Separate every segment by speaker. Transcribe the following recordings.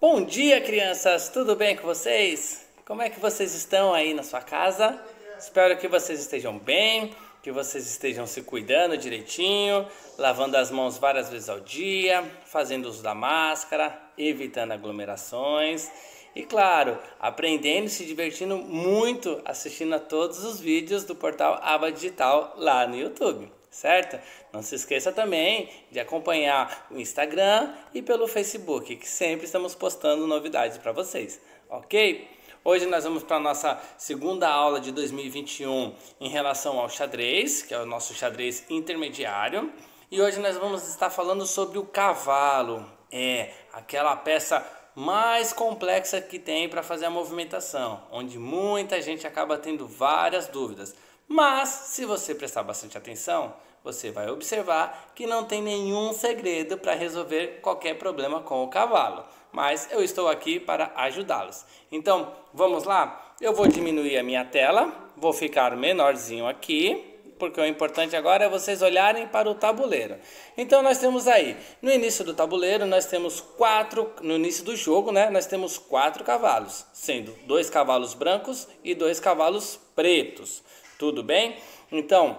Speaker 1: Bom dia, crianças! Tudo bem com vocês? Como é que vocês estão aí na sua casa? Espero que vocês estejam bem, que vocês estejam se cuidando direitinho, lavando as mãos várias vezes ao dia, fazendo uso da máscara, evitando aglomerações e, claro, aprendendo e se divertindo muito assistindo a todos os vídeos do portal Aba Digital lá no YouTube certo? Não se esqueça também de acompanhar o Instagram e pelo Facebook, que sempre estamos postando novidades para vocês, ok? Hoje nós vamos para a nossa segunda aula de 2021 em relação ao xadrez, que é o nosso xadrez intermediário. E hoje nós vamos estar falando sobre o cavalo, é aquela peça mais complexa que tem para fazer a movimentação, onde muita gente acaba tendo várias dúvidas. Mas, se você prestar bastante atenção, você vai observar que não tem nenhum segredo para resolver qualquer problema com o cavalo. Mas eu estou aqui para ajudá-los. Então, vamos lá? Eu vou diminuir a minha tela, vou ficar menorzinho aqui porque o importante agora é vocês olharem para o tabuleiro. Então nós temos aí, no início do tabuleiro, nós temos quatro, no início do jogo, né, nós temos quatro cavalos, sendo dois cavalos brancos e dois cavalos pretos. Tudo bem? Então,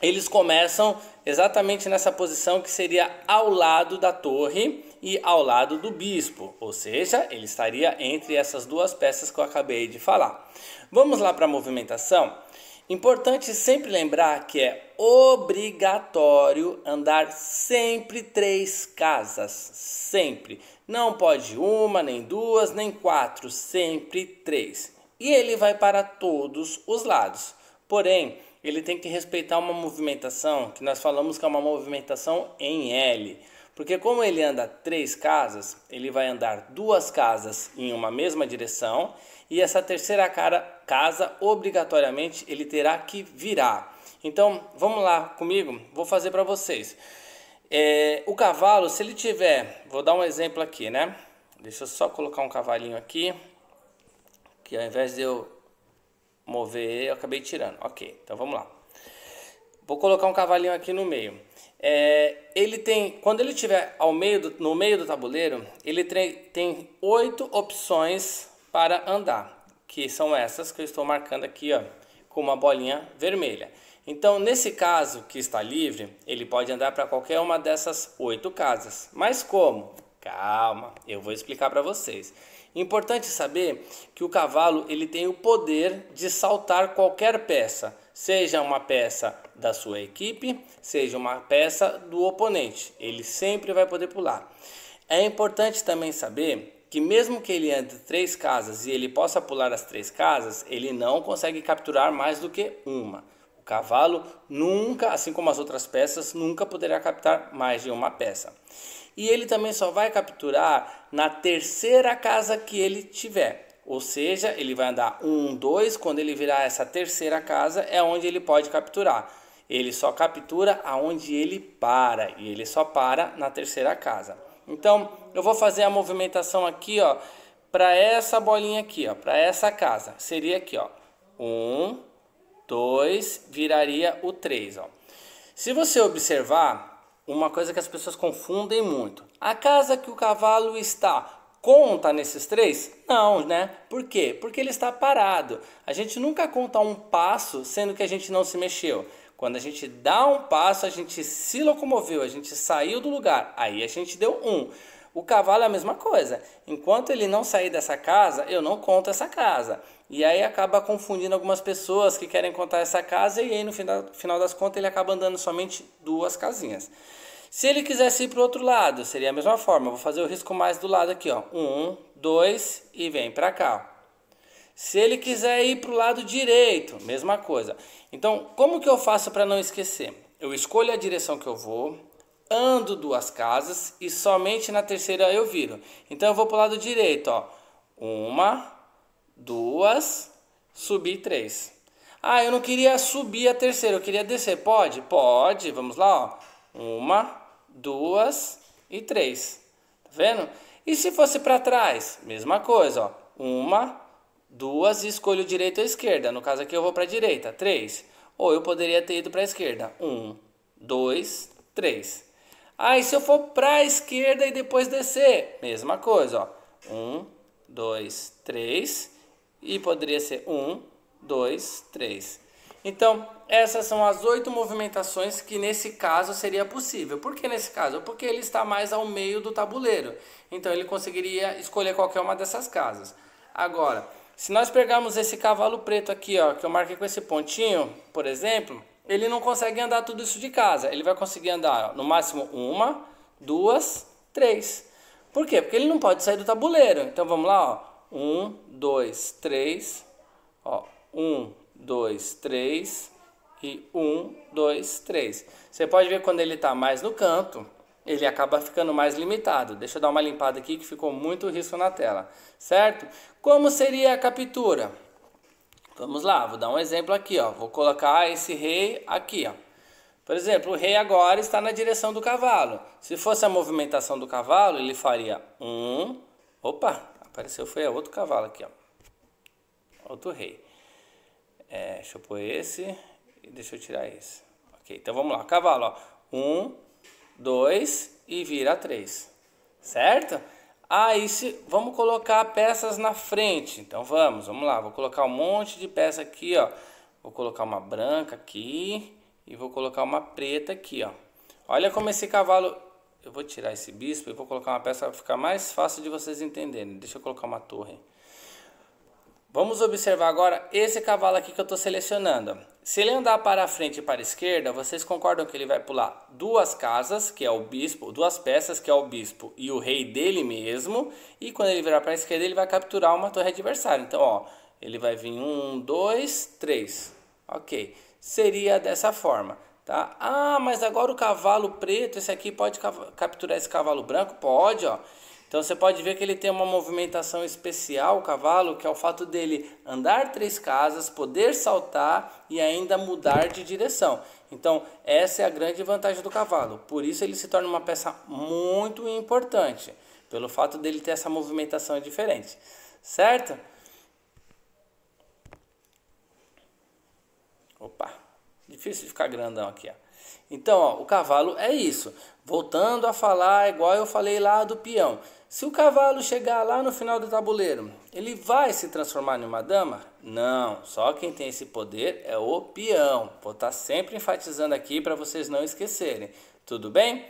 Speaker 1: eles começam exatamente nessa posição que seria ao lado da torre e ao lado do bispo, ou seja, ele estaria entre essas duas peças que eu acabei de falar. Vamos lá para a movimentação? Importante sempre lembrar que é obrigatório andar sempre três casas, sempre. Não pode uma, nem duas, nem quatro, sempre três. E ele vai para todos os lados. Porém, ele tem que respeitar uma movimentação que nós falamos que é uma movimentação em L. Porque como ele anda três casas, ele vai andar duas casas em uma mesma direção e essa terceira cara, casa obrigatoriamente ele terá que virar. Então vamos lá comigo, vou fazer para vocês. É, o cavalo, se ele tiver, vou dar um exemplo aqui, né? Deixa eu só colocar um cavalinho aqui, que ao invés de eu mover, eu acabei tirando. Ok, então vamos lá. Vou colocar um cavalinho aqui no meio. É, ele tem, quando ele tiver ao meio do, no meio do tabuleiro, ele tem oito opções para andar, que são essas que eu estou marcando aqui, ó, com uma bolinha vermelha. Então, nesse caso que está livre, ele pode andar para qualquer uma dessas oito casas. Mas como? Calma, eu vou explicar para vocês. Importante saber que o cavalo ele tem o poder de saltar qualquer peça, seja uma peça da sua equipe, seja uma peça do oponente. Ele sempre vai poder pular. É importante também saber que mesmo que ele ande três casas e ele possa pular as três casas, ele não consegue capturar mais do que uma. O cavalo nunca, assim como as outras peças, nunca poderá captar mais de uma peça. E ele também só vai capturar na terceira casa que ele tiver. Ou seja, ele vai andar 1, 2. Quando ele virar essa terceira casa, é onde ele pode capturar. Ele só captura aonde ele para. E ele só para na terceira casa. Então, eu vou fazer a movimentação aqui, ó. Para essa bolinha aqui, ó. Para essa casa. Seria aqui, ó. 1, 2, viraria o 3, ó. Se você observar, uma coisa que as pessoas confundem muito. A casa que o cavalo está conta nesses três? Não, né? Por quê? Porque ele está parado. A gente nunca conta um passo sendo que a gente não se mexeu. Quando a gente dá um passo, a gente se locomoveu, a gente saiu do lugar, aí a gente deu um. O cavalo é a mesma coisa. Enquanto ele não sair dessa casa, eu não conto essa casa. E aí acaba confundindo algumas pessoas que querem contar essa casa e aí no final, final das contas ele acaba andando somente duas casinhas. Se ele quisesse ir para o outro lado, seria a mesma forma. vou fazer o risco mais do lado aqui, ó. Um, dois e vem para cá. Se ele quiser ir para o lado direito, mesma coisa. Então, como que eu faço para não esquecer? Eu escolho a direção que eu vou, ando duas casas e somente na terceira eu viro. Então eu vou para o lado direito, ó. Uma, duas, subi três. Ah, eu não queria subir a terceira, eu queria descer. Pode? Pode. Vamos lá, ó. Uma, duas e três. Tá vendo? E se fosse para trás? Mesma coisa, ó. Uma, duas e escolho direita ou esquerda. No caso aqui eu vou para a direita, três. Ou eu poderia ter ido para a esquerda. Um, dois, três. Ah, e se eu for para a esquerda e depois descer? Mesma coisa, ó. 1, 2, 3. E poderia ser 1, 2, 3. Então, essas são as oito movimentações que nesse caso seria possível. Por que nesse caso? Porque ele está mais ao meio do tabuleiro. Então, ele conseguiria escolher qualquer uma dessas casas. Agora, se nós pegarmos esse cavalo preto aqui, ó, que eu marquei com esse pontinho, por exemplo, ele não consegue andar tudo isso de casa. Ele vai conseguir andar ó, no máximo uma, duas, três. Por quê? Porque ele não pode sair do tabuleiro. Então vamos lá, ó. Um, dois, três. Ó, um, dois, três. E um, dois, três. Você pode ver quando ele está mais no canto, ele acaba ficando mais limitado. Deixa eu dar uma limpada aqui que ficou muito risco na tela, certo? Como seria a captura? Vamos lá, vou dar um exemplo aqui, ó. Vou colocar esse rei aqui, ó. Por exemplo, o rei agora está na direção do cavalo. Se fosse a movimentação do cavalo, ele faria um. Opa, apareceu foi outro cavalo aqui, ó. Outro rei. É, deixa eu pôr esse e deixa eu tirar esse. Ok, então vamos lá. Cavalo, ó. Um, dois e vira três. Certo? Ah, se, vamos colocar peças na frente. Então vamos, vamos lá. Vou colocar um monte de peça aqui, ó. Vou colocar uma branca aqui e vou colocar uma preta aqui, ó. Olha como esse cavalo... Eu vou tirar esse bispo e vou colocar uma peça para ficar mais fácil de vocês entenderem. Deixa eu colocar uma torre. Vamos observar agora esse cavalo aqui que eu estou selecionando. Ó. Se ele andar para a frente e para a esquerda, vocês concordam que ele vai pular duas casas, que é o bispo, duas peças, que é o bispo e o rei dele mesmo. E quando ele virar para a esquerda, ele vai capturar uma torre adversária. Então, ó, ele vai vir um, dois, três. Ok, seria dessa forma, tá? Ah, mas agora o cavalo preto, esse aqui pode capturar esse cavalo branco? Pode, ó. Então você pode ver que ele tem uma movimentação especial, o cavalo, que é o fato dele andar três casas, poder saltar e ainda mudar de direção. Então essa é a grande vantagem do cavalo. Por isso ele se torna uma peça muito importante, pelo fato dele ter essa movimentação diferente, certo? Opa, difícil de ficar grandão aqui, ó. Então, ó, o cavalo é isso. Voltando a falar, é igual eu falei lá do peão. Se o cavalo chegar lá no final do tabuleiro, ele vai se transformar em uma dama? Não, só quem tem esse poder é o peão. Vou estar tá sempre enfatizando aqui para vocês não esquecerem. Tudo bem?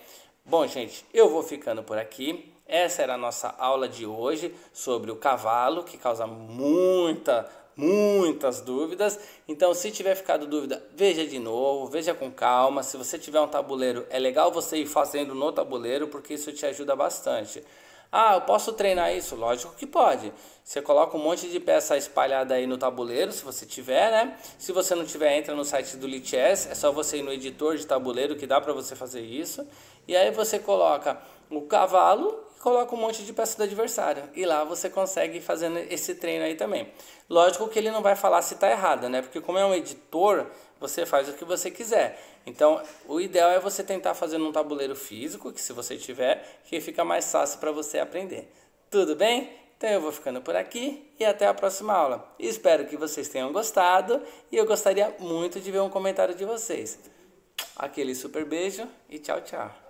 Speaker 1: Bom, gente, eu vou ficando por aqui. Essa era a nossa aula de hoje sobre o cavalo, que causa muita muitas dúvidas. Então, se tiver ficado dúvida, veja de novo, veja com calma. Se você tiver um tabuleiro, é legal você ir fazendo no tabuleiro, porque isso te ajuda bastante. Ah, eu posso treinar isso? Lógico que pode. Você coloca um monte de peça espalhada aí no tabuleiro, se você tiver, né? Se você não tiver, entra no site do Lichess, é só você ir no editor de tabuleiro que dá para você fazer isso. E aí você coloca o cavalo coloca um monte de peça do adversário. E lá você consegue fazendo esse treino aí também. Lógico que ele não vai falar se está errado, né? Porque como é um editor, você faz o que você quiser. Então, o ideal é você tentar fazer num tabuleiro físico, que se você tiver, que fica mais fácil para você aprender. Tudo bem? Então eu vou ficando por aqui e até a próxima aula. Espero que vocês tenham gostado e eu gostaria muito de ver um comentário de vocês. Aquele super beijo e tchau, tchau.